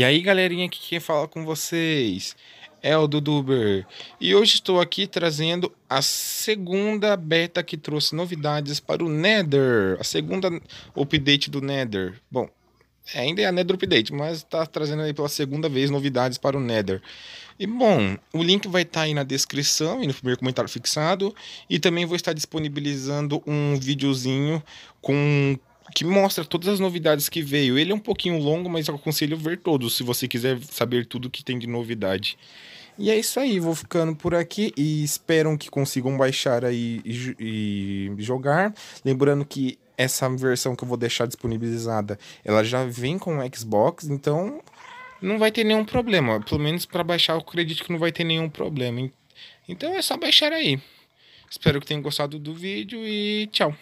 E aí, galerinha, aqui quem fala com vocês é o Duduber. E hoje estou aqui trazendo a segunda beta que trouxe novidades para o Nether. A segunda update do Nether. Bom, ainda é a Nether Update, mas está trazendo aí pela segunda vez novidades para o Nether. E bom, o link vai estar tá aí na descrição e no primeiro comentário fixado. E também vou estar disponibilizando um videozinho com que mostra todas as novidades que veio. Ele é um pouquinho longo, mas eu aconselho ver todos, se você quiser saber tudo que tem de novidade. E é isso aí, vou ficando por aqui e espero que consigam baixar aí e, e jogar. Lembrando que essa versão que eu vou deixar disponibilizada, ela já vem com o Xbox, então não vai ter nenhum problema. Pelo menos para baixar, eu acredito que não vai ter nenhum problema. Então é só baixar aí. Espero que tenham gostado do vídeo e tchau.